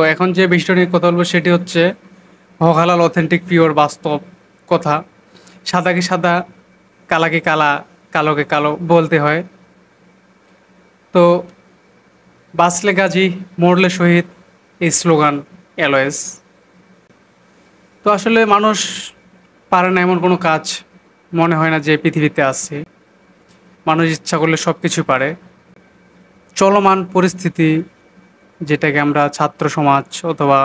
তো এখন যে বিষয়টা নিয়ে কথা বলবো সেটি হচ্ছে হকালাল অথেন্টিক পিওর বাস্তব কথা সাদাকে সাদা কালাকে কালা কালোকে কালো বলতে হয় তো বাঁচলে গাজী মরলে শহীদ এই স্লোগান অ্যালয়েস তো আসলে মানুষ পারে না এমন কোনো কাজ মনে হয় না যে পৃথিবীতে আছে মানুষ ইচ্ছা করলে সব কিছু পারে চলমান পরিস্থিতি যেটাকে আমরা ছাত্র সমাজ অথবা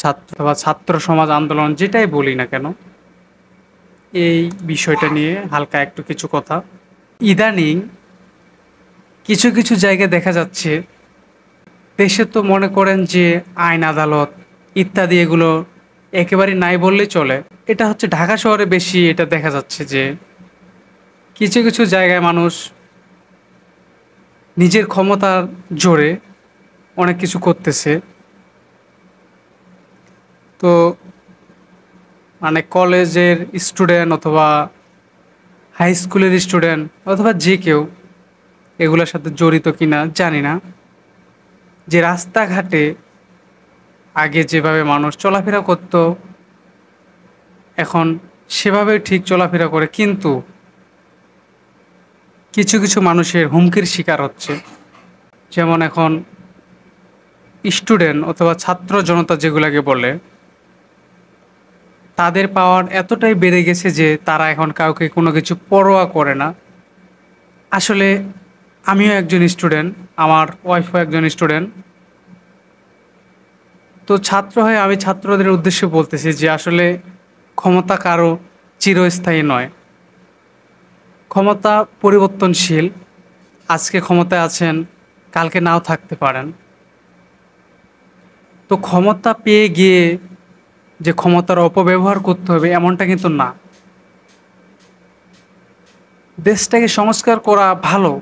ছাত্র অথবা ছাত্র সমাজ আন্দোলন যেটাই বলি না কেন এই বিষয়টা নিয়ে হালকা একটু কিছু কথা ইদানিং কিছু কিছু জায়গায় দেখা যাচ্ছে দেশে তো মনে করেন যে আইন আদালত ইত্যাদি এগুলো একেবারে নাই বললেই চলে এটা হচ্ছে ঢাকা শহরে বেশি এটা দেখা যাচ্ছে যে কিছু কিছু জায়গায় মানুষ নিজের ক্ষমতার জোরে অনেক কিছু করতেছে তো মানে কলেজের স্টুডেন্ট অথবা হাই স্কুলের স্টুডেন্ট অথবা যে কেউ এগুলোর সাথে জড়িত কিনা জানি না যে রাস্তাঘাটে আগে যেভাবে মানুষ চলাফেরা করত এখন সেভাবে ঠিক চলাফেরা করে কিন্তু কিছু কিছু মানুষের হুমকির শিকার হচ্ছে যেমন এখন স্টুডেন্ট অথবা ছাত্র জনতা যেগুলাকে বলে তাদের পাওয়ার এতটাই বেড়ে গেছে যে তারা এখন কাউকে কোনো কিছু পরোয়া করে না আসলে আমিও একজন স্টুডেন্ট আমার ওয়াইফও একজন স্টুডেন্ট তো ছাত্র হয়ে আমি ছাত্রদের উদ্দেশ্যে বলতেছি যে আসলে ক্ষমতা কারো চিরস্থায়ী নয় ক্ষমতা পরিবর্তনশীল আজকে ক্ষমতায় আছেন কালকে নাও থাকতে পারেন তো ক্ষমতা পেয়ে গিয়ে যে ক্ষমতার অপব্যবহার করতে হবে এমনটা কিন্তু না দেশটাকে সংস্কার করা ভালো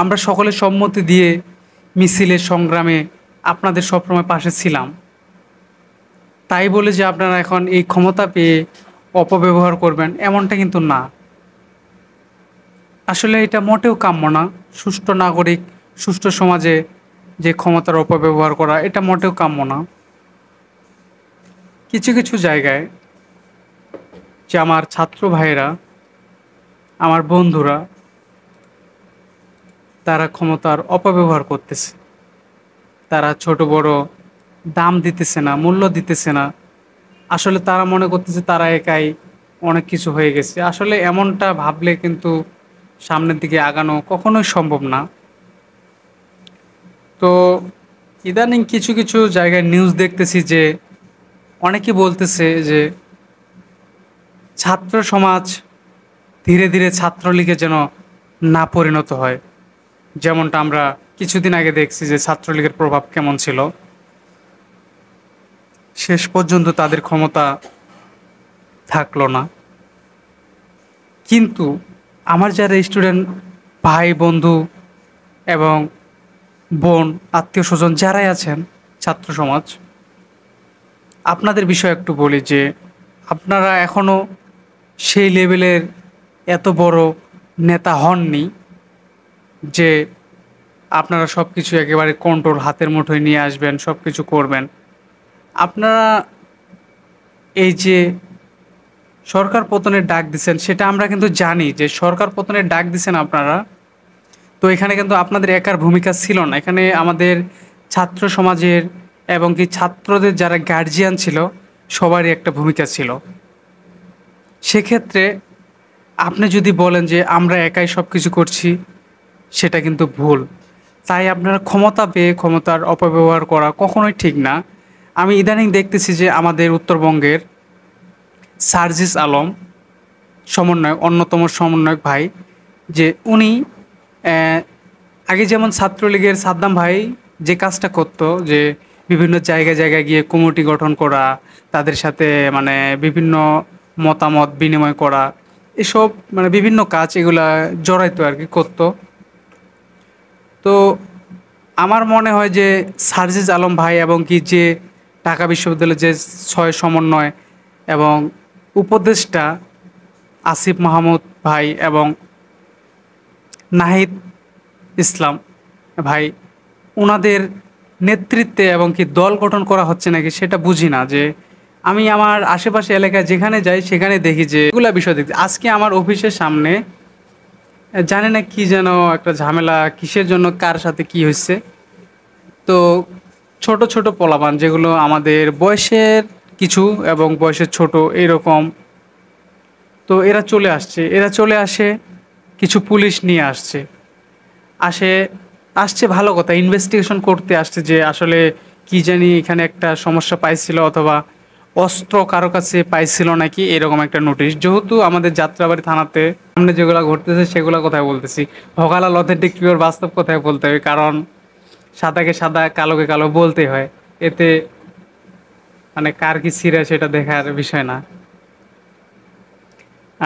আমরা সকলে সম্মতি দিয়ে মিছিলে সংগ্রামে আপনাদের সবসময় পাশে ছিলাম তাই বলে যে আপনারা এখন এই ক্ষমতা পেয়ে অপব্যবহার করবেন এমনটা কিন্তু না আসলে এটা মোটেও কাম্য না সুষ্ঠু নাগরিক সুষ্ঠু সমাজে যে ক্ষমতার অপব্যবহার করা এটা মোটেও কাম্য না কিছু কিছু জায়গায় যে আমার ছাত্র ভাইয়েরা আমার বন্ধুরা তারা ক্ষমতার অপব্যবহার করতেছে তারা ছোট বড় দাম দিতেছে না মূল্য দিতেছে না আসলে তারা মনে করতেছে তারা একাই অনেক কিছু হয়ে গেছে আসলে এমনটা ভাবলে কিন্তু সামনের দিকে আগানো কখনোই সম্ভব না তো ইদানিং কিছু কিছু জায়গায় নিউজ দেখতেছি যে অনেকে বলতেছে যে ছাত্র সমাজ ধীরে ধীরে ছাত্রলীগে যেন না পরিণত হয় যেমনটা আমরা কিছুদিন আগে দেখছি যে ছাত্রলীগের প্রভাব কেমন ছিল শেষ পর্যন্ত তাদের ক্ষমতা থাকলো না কিন্তু আমার যারা স্টুডেন্ট ভাই বন্ধু এবং বোন আত্মীয় স্বজন যারাই আছেন ছাত্র সমাজ আপনাদের বিষয়ে একটু বলি যে আপনারা এখনও সেই লেভেলের এত বড় নেতা হননি যে আপনারা সব কিছু একেবারে কন্ট্রোল হাতের মুঠোয় নিয়ে আসবেন সব কিছু করবেন আপনারা এই যে সরকার পতনের ডাক দিচ্ছেন সেটা আমরা কিন্তু জানি যে সরকার পতনের ডাক দিচ্ছেন আপনারা তো এখানে কিন্তু আপনাদের একার ভূমিকা ছিল না এখানে আমাদের ছাত্র সমাজের এবং কি ছাত্রদের যারা গার্জিয়ান ছিল সবারই একটা ভূমিকা ছিল সেক্ষেত্রে আপনি যদি বলেন যে আমরা একাই সব কিছু করছি সেটা কিন্তু ভুল তাই আপনারা ক্ষমতা পেয়ে ক্ষমতার অপব্যবহার করা কখনোই ঠিক না আমি ইদানিং দেখতেছি যে আমাদের উত্তরবঙ্গের সার্জিস আলম সমন্বয় অন্যতম সমন্বয়ক ভাই যে উনি আগে যেমন ছাত্রলীগের সাদ্দাম ভাই যে কাজটা করত যে বিভিন্ন জায়গায় জায়গায় গিয়ে কমিটি গঠন করা তাদের সাথে মানে বিভিন্ন মতামত বিনিময় করা এসব মানে বিভিন্ন কাজ এগুলা জড়াইতো আর কি করত তো আমার মনে হয় যে সার্জেজ আলম ভাই এবং কি যে ঢাকা বিশ্ববিদ্যালয়ের যে ছয় সমন্বয় এবং উপদেষ্টা আসিফ মাহমুদ ভাই এবং নাহিদ ইসলাম ভাই ওনাদের নেতৃত্বে এবং কি দল গঠন করা হচ্ছে নাকি সেটা বুঝি না যে আমি আমার আশেপাশে এলাকায় যেখানে যাই সেখানে দেখি যে এগুলা বিষয় দেখছি আজকে আমার অফিসের সামনে জানে না কি যেন একটা ঝামেলা কিসের জন্য কার সাথে কি হয়েছে তো ছোট ছোট পলাবান যেগুলো আমাদের বয়সের কিছু এবং বয়সের ছোট এরকম তো এরা চলে আসছে এরা চলে আসে কিছু পুলিশ নিয়ে আসছে আসে আসছে ভালো কথা ইনভেস্টিগেশন করতে আসছে যে আসলে কি জানি এখানে একটা সমস্যা পাইছিল অথবা অস্ত্র কারো কাছে পাইছিল নাকি এরকম একটা নোটিশ যেহেতু আমাদের যাত্রাবাড়ি থানাতে সামনে যেগুলো ঘটতেছে সেগুলো কথায় বলতেছি হকালাল অথেন্টিক পিওর বাস্তব কথায় বলতে হবে কারণ সাদাকে সাদা কালোকে কালো বলতে হয় এতে মানে কার কি ছিঁড়ে সেটা দেখার বিষয় না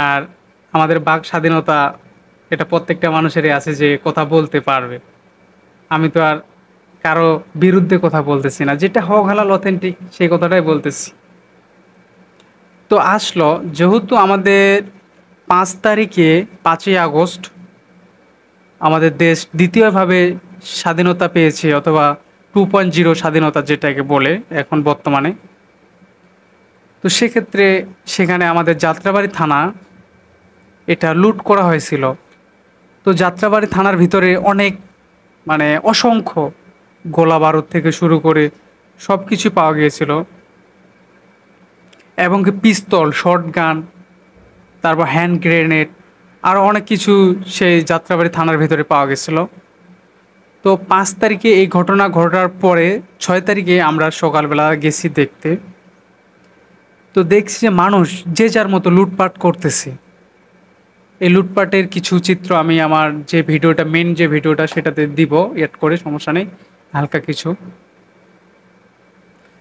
আর আমাদের বাক স্বাধীনতা এটা প্রত্যেকটা মানুষেরই আছে যে কথা বলতে পারবে আমি তো আর কারো বিরুদ্ধে কথা বলতেছি না যেটা হক হালাল অথেন্টিক সেই কথাটাই বলতেছি তো আসলো যেহেতু আমাদের পাঁচ তারিখে পাঁচই আগস্ট আমাদের দেশ দ্বিতীয়ভাবে স্বাধীনতা পেয়েছে অথবা টু পয়েন্ট জিরো স্বাধীনতা যেটাকে বলে এখন বর্তমানে তো সেক্ষেত্রে সেখানে আমাদের যাত্রাবাড়ি থানা এটা লুট করা হয়েছিল তো যাত্রাবাড়ি থানার ভিতরে অনেক মানে অসংখ্য গোলা বারুদ থেকে শুরু করে সব কিছু পাওয়া গিয়েছিল এবং কি পিস্তল শর্ট গান তারপর হ্যান্ড গ্রেনেড আরও অনেক কিছু সেই যাত্রাবাড়ি থানার ভিতরে পাওয়া গেছিলো তো পাঁচ তারিখে এই ঘটনা ঘটার পরে ছয় তারিখে আমরা সকালবেলা গেছি দেখতে তো দেখছি যে মানুষ যে যার মতো লুটপাট করতেছে এই লুটপাটের কিছু চিত্র আমি আমার যে ভিডিওটা মেন যে ভিডিওটা সেটাতে দিব এড করে সমস্যা নেই হালকা কিছু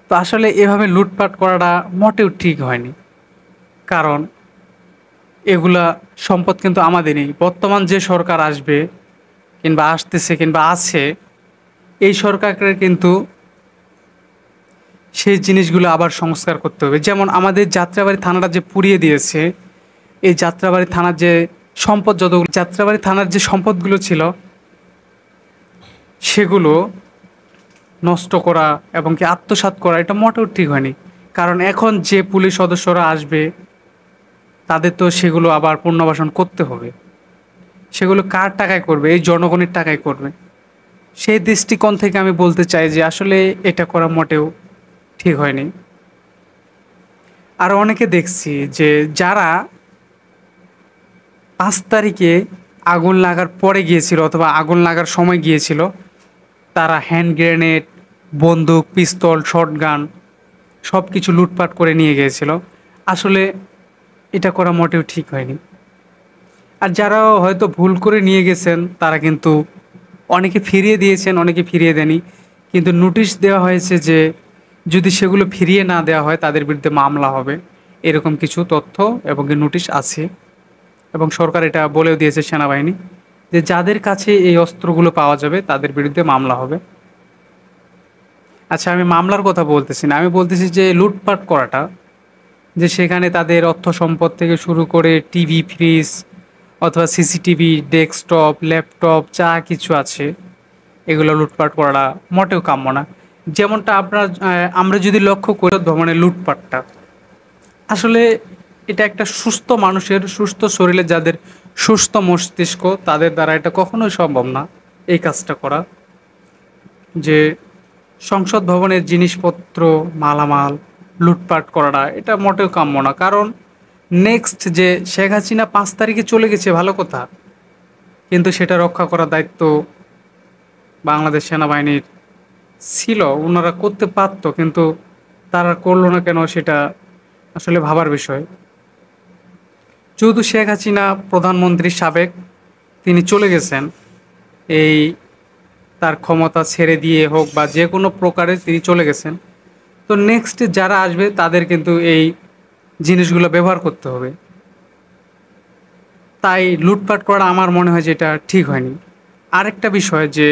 তো আসলে এভাবে লুটপাট করাটা মোটেও ঠিক হয়নি কারণ এগুলা সম্পদ কিন্তু আমাদেরই বর্তমান যে সরকার আসবে কিংবা আসতেছে কিংবা আছে এই সরকারকে কিন্তু সেই জিনিসগুলো আবার সংস্কার করতে হবে যেমন আমাদের যাত্রাবাড়ি থানাটা যে পুড়িয়ে দিয়েছে এই যাত্রাবাড়ি থানার যে সম্পদ যতগুলো যাত্রাবাড়ি থানার যে সম্পদগুলো ছিল সেগুলো নষ্ট করা এবং কি আত্মসাত করা এটা মোটেও ঠিক হয়নি কারণ এখন যে পুলিশ সদস্যরা আসবে তাদের তো সেগুলো আবার পুনর্বাসন করতে হবে সেগুলো কার টাকায় করবে এই জনগণের টাকায় করবে সেই দৃষ্টিকোণ থেকে আমি বলতে চাই যে আসলে এটা করা মোটেও ঠিক হয়নি আর অনেকে দেখছি যে যারা পাঁচ তারিখে আগুন লাগার পরে গিয়েছিল অথবা আগুন লাগার সময় গিয়েছিল তারা হ্যান্ড গ্রেনেড বন্দুক পিস্তল গান সব কিছু লুটপাট করে নিয়ে গিয়েছিল আসলে এটা করা মোটেও ঠিক হয়নি আর যারা হয়তো ভুল করে নিয়ে গেছেন তারা কিন্তু অনেকে ফিরিয়ে দিয়েছেন অনেকে ফিরিয়ে দেনি কিন্তু নোটিশ দেওয়া হয়েছে যে যদি সেগুলো ফিরিয়ে না দেওয়া হয় তাদের বিরুদ্ধে মামলা হবে এরকম কিছু তথ্য এবং নোটিশ আছে এবং সরকার এটা বলেও দিয়েছে সেনাবাহিনী যে যাদের কাছে এই অস্ত্রগুলো পাওয়া যাবে তাদের বিরুদ্ধে মামলা হবে আচ্ছা আমি মামলার কথা বলতেছি না আমি বলতেছি যে লুটপাট করাটা যে সেখানে তাদের অর্থ সম্পদ থেকে শুরু করে টিভি ফ্রিজ অথবা সিসিটিভি ডেস্কটপ ল্যাপটপ যা কিছু আছে এগুলো লুটপাট করা মোটেও কাম্য না যেমনটা আপনার আমরা যদি লক্ষ্য করি ভ্রমণের লুটপাটটা আসলে এটা একটা সুস্থ মানুষের সুস্থ শরীরে যাদের সুস্থ মস্তিষ্ক তাদের দ্বারা এটা কখনোই সম্ভব না এই কাজটা করা যে সংসদ ভবনের জিনিসপত্র মালামাল লুটপাট করাটা এটা মোটেও কাম্য না কারণ নেক্সট যে শেখ হাসিনা পাঁচ তারিখে চলে গেছে ভালো কথা কিন্তু সেটা রক্ষা করার দায়িত্ব বাংলাদেশ সেনাবাহিনীর ছিল ওনারা করতে পারত কিন্তু তারা করলো না কেন সেটা আসলে ভাবার বিষয় যেহেতু শেখ হাসিনা প্রধানমন্ত্রী সাবেক তিনি চলে গেছেন এই তার ক্ষমতা ছেড়ে দিয়ে হোক বা যে কোনো প্রকারে তিনি চলে গেছেন তো নেক্সট যারা আসবে তাদের কিন্তু এই জিনিসগুলো ব্যবহার করতে হবে তাই লুটপাট করা আমার মনে হয় যে এটা ঠিক হয়নি আরেকটা বিষয় যে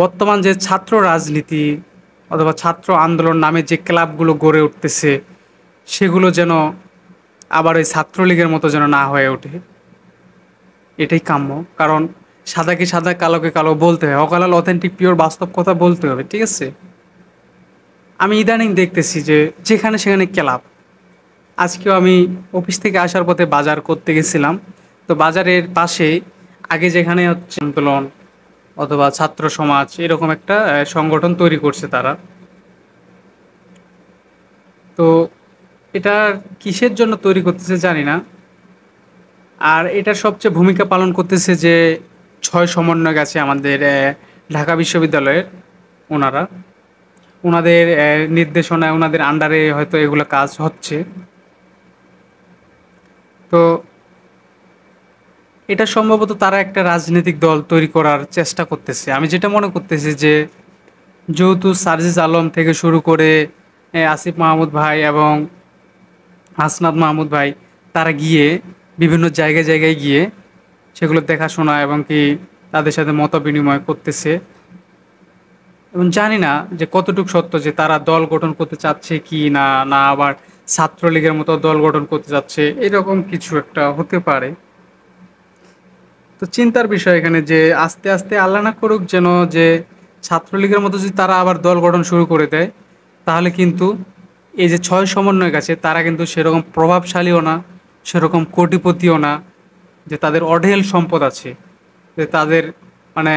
বর্তমান যে ছাত্র রাজনীতি অথবা ছাত্র আন্দোলন নামে যে ক্লাবগুলো গড়ে উঠতেছে সেগুলো যেন আবার ওই ছাত্রলীগের মতো যেন না হয়ে ওঠে এটাই কাম্য কারণ সাদাকে সাদা কালোকে কালো বলতে হয় অকালাল অথেন্টিক পিওর বাস্তব কথা বলতে হবে ঠিক আছে আমি ইদানিং দেখতেছি যে যেখানে সেখানে ক্লাব আজকেও আমি অফিস থেকে আসার পথে বাজার করতে গেছিলাম তো বাজারের পাশে আগে যেখানে হচ্ছে আন্দোলন অথবা ছাত্র সমাজ এরকম একটা সংগঠন তৈরি করছে তারা তো এটা কিসের জন্য তৈরি করতেছে জানি না আর এটা সবচেয়ে ভূমিকা পালন করতেছে যে ছয় সমন্বয় আছে আমাদের ঢাকা বিশ্ববিদ্যালয়ের ওনারা ওনাদের নির্দেশনায় ওনাদের আন্ডারে হয়তো এগুলো কাজ হচ্ছে তো এটা সম্ভবত তারা একটা রাজনৈতিক দল তৈরি করার চেষ্টা করতেছে আমি যেটা মনে করতেছি যে যেহেতু সার্জিস আলম থেকে শুরু করে আসিফ মাহমুদ ভাই এবং হাসনাদ মাহমুদ ভাই তারা গিয়ে বিভিন্ন জায়গায় জায়গায় গিয়ে সেগুলো দেখাশোনা এবং কি তাদের সাথে মত বিনিময় করতেছে এবং জানি না যে কতটুকু সত্য যে তারা দল গঠন করতে চাচ্ছে কি না না আবার ছাত্রলীগের মতো দল গঠন করতে চাচ্ছে এরকম কিছু একটা হতে পারে তো চিন্তার বিষয় এখানে যে আস্তে আস্তে আল্লাহ না করুক যেন যে ছাত্রলীগের মতো যদি তারা আবার দল গঠন শুরু করে দেয় তাহলে কিন্তু এই যে ছয় সমন্বয়ক আছে তারা কিন্তু সেরকম প্রভাবশালীও না সেরকম কোটিপতিও না যে তাদের অঢেল সম্পদ আছে যে তাদের মানে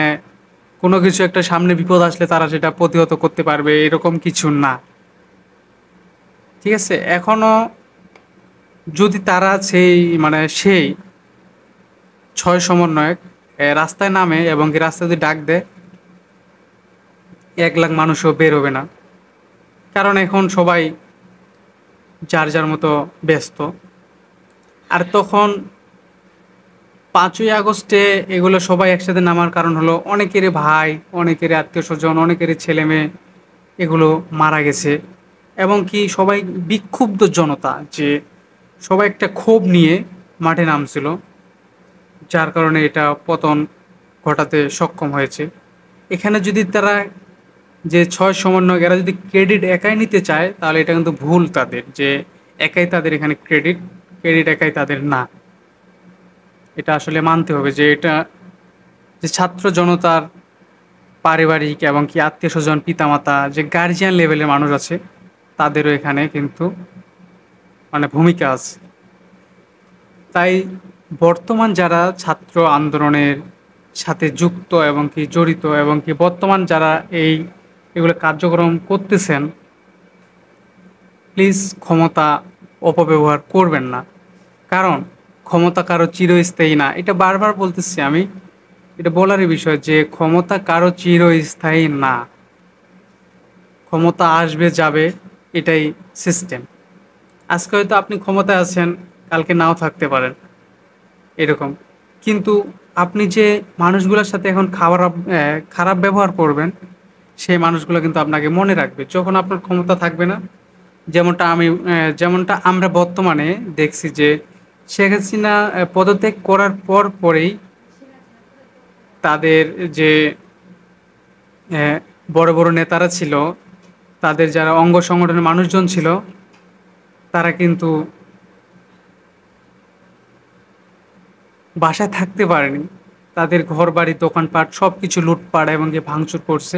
কোনো কিছু একটা সামনে বিপদ আসলে তারা সেটা প্রতিহত করতে পারবে এরকম কিছু না ঠিক আছে এখনও যদি তারা সেই মানে সেই ছয় সমন্বয়ক রাস্তায় নামে এবং কি রাস্তা যদি ডাক দেয় এক লাখ মানুষও বের হবে না কারণ এখন সবাই যার যার মতো ব্যস্ত আর তখন পাঁচই আগস্টে এগুলো সবাই একসাথে নামার কারণ হলো অনেকের ভাই অনেকের আত্মীয় স্বজন ছেলে ছেলেমেয়ে এগুলো মারা গেছে এবং কি সবাই বিক্ষুব্ধ জনতা যে সবাই একটা ক্ষোভ নিয়ে মাঠে নামছিল যার কারণে এটা পতন ঘটাতে সক্ষম হয়েছে এখানে যদি তারা যে ছয় সমন্বয়ক এরা যদি ক্রেডিট একাই নিতে চায় তাহলে এটা কিন্তু ভুল তাদের যে একাই তাদের এখানে ক্রেডিট ক্রেডিট একাই তাদের না এটা আসলে মানতে হবে যে এটা যে ছাত্র জনতার পারিবারিক এবং কি আত্মীয় স্বজন পিতামাতা যে গার্জিয়ান লেভেলের মানুষ আছে তাদেরও এখানে কিন্তু মানে ভূমিকা আছে তাই বর্তমান যারা ছাত্র আন্দোলনের সাথে যুক্ত এবং কি জড়িত এবং কি বর্তমান যারা এই এগুলো কার্যক্রম করতেছেন প্লিজ ক্ষমতা অপব্যবহার করবেন না কারণ ক্ষমতা কারো চিরস্থায়ী না এটা বারবার বলতেছি আমি এটা বলারই বিষয় যে ক্ষমতা কারো চিরস্থায়ী না ক্ষমতা আসবে যাবে এটাই সিস্টেম আজকে হয়তো আপনি ক্ষমতায় আছেন কালকে নাও থাকতে পারেন এরকম কিন্তু আপনি যে মানুষগুলোর সাথে এখন খাবার খারাপ ব্যবহার করবেন সেই মানুষগুলো কিন্তু আপনাকে মনে রাখবে যখন আপনার ক্ষমতা থাকবে না যেমনটা আমি যেমনটা আমরা বর্তমানে দেখছি যে শেখ হাসিনা পদত্যাগ করার পর পরেই তাদের যে বড় বড় নেতারা ছিল তাদের যারা অঙ্গ সংগঠনের মানুষজন ছিল তারা কিন্তু বাসায় থাকতে পারেনি তাদের ঘর বাড়ি দোকানপাট সব কিছু লুটপাট এবং যে ভাঙচুর করছে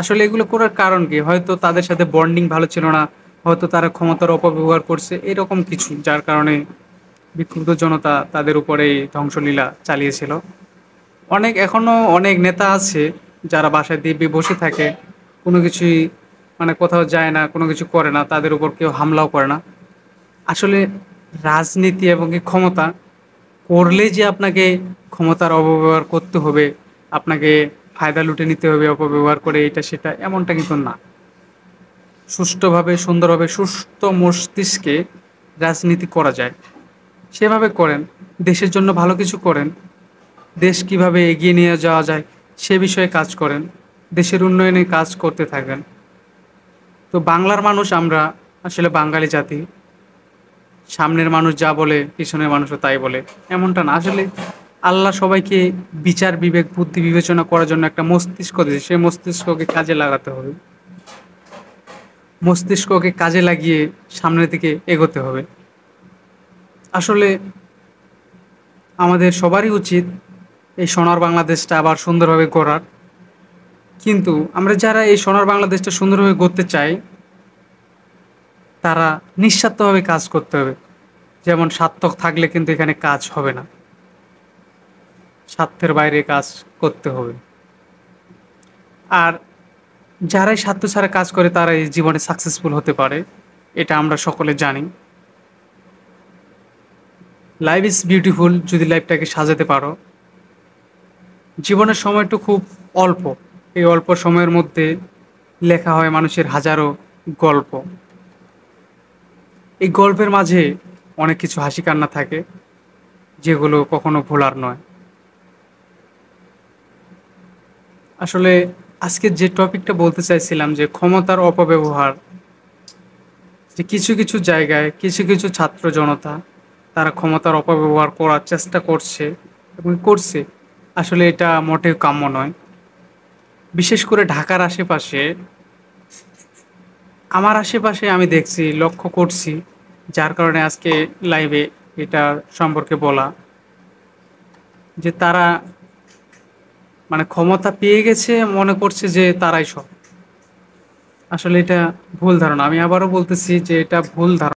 আসলে এগুলো করার কারণ কি হয়তো তাদের সাথে বন্ডিং ভালো ছিল না হয়তো তারা ক্ষমতার অপব্যবহার করছে এরকম কিছু যার কারণে বিক্ষুব্ধ জনতা তাদের উপরে ধ্বংসলীলা চালিয়েছিল অনেক এখনও অনেক নেতা আছে যারা বাসায় দিব্যে বসে থাকে কোনো কিছুই মানে কোথাও যায় না কোনো কিছু করে না তাদের উপর কেউ হামলাও করে না আসলে রাজনীতি এবং ক্ষমতা করলে যে আপনাকে ক্ষমতার অপব্যবহার করতে হবে আপনাকে ফায়দা লুটে নিতে হবে অপব্যবহার করে এটা সেটা এমনটা কিন্তু না সুষ্ঠুভাবে সুন্দরভাবে সুস্থ মস্তিষ্কে রাজনীতি করা যায় সেভাবে করেন দেশের জন্য ভালো কিছু করেন দেশ কিভাবে এগিয়ে নিয়ে যাওয়া যায় সে বিষয়ে কাজ করেন দেশের উন্নয়নে কাজ করতে থাকেন তো বাংলার মানুষ আমরা আসলে বাঙালি জাতি সামনের মানুষ যা বলে পিছনের মানুষও তাই বলে এমনটা না আসলে আল্লাহ সবাইকে বিচার বিবেক বুদ্ধি বিবেচনা করার জন্য একটা মস্তিষ্ক দিয়েছে সেই মস্তিষ্ককে কাজে লাগাতে হবে মস্তিষ্ককে কাজে লাগিয়ে সামনের দিকে এগোতে হবে আসলে আমাদের সবারই উচিত এই সোনার বাংলাদেশটা আবার সুন্দরভাবে গড়ার কিন্তু আমরা যারা এই সোনার বাংলাদেশটা সুন্দরভাবে গড়তে চাই তারা নিঃস্বার্থভাবে কাজ করতে হবে যেমন সার্থক থাকলে কিন্তু এখানে কাজ হবে না স্বার্থের বাইরে কাজ করতে হবে আর যারাই স্বার্থ ছাড়া কাজ করে তারাই জীবনে সাকসেসফুল হতে পারে এটা আমরা সকলে জানি লাইফ ইজ বিউটিফুল যদি লাইফটাকে সাজাতে পারো জীবনের সময়টা খুব অল্প এই অল্প সময়ের মধ্যে লেখা হয় মানুষের হাজারো গল্প এই গল্পের মাঝে অনেক কিছু হাসি কান্না থাকে যেগুলো কখনো ভোলার নয় আসলে আজকে যে টপিকটা বলতে চাইছিলাম যে ক্ষমতার অপব্যবহার যে কিছু কিছু জায়গায় কিছু কিছু ছাত্র জনতা তারা ক্ষমতার অপব্যবহার করার চেষ্টা করছে এবং করছে আসলে এটা মোটেও কাম্য নয় বিশেষ করে ঢাকার আশেপাশে আমার আশেপাশে আমি দেখছি লক্ষ্য করছি যার কারণে আজকে লাইভে এটা সম্পর্কে বলা যে তারা মানে ক্ষমতা পেয়ে গেছে মনে করছে যে তারাই সব আসলে এটা ভুল ধারণা আমি আবারও বলতেছি যে এটা ভুল ধারণা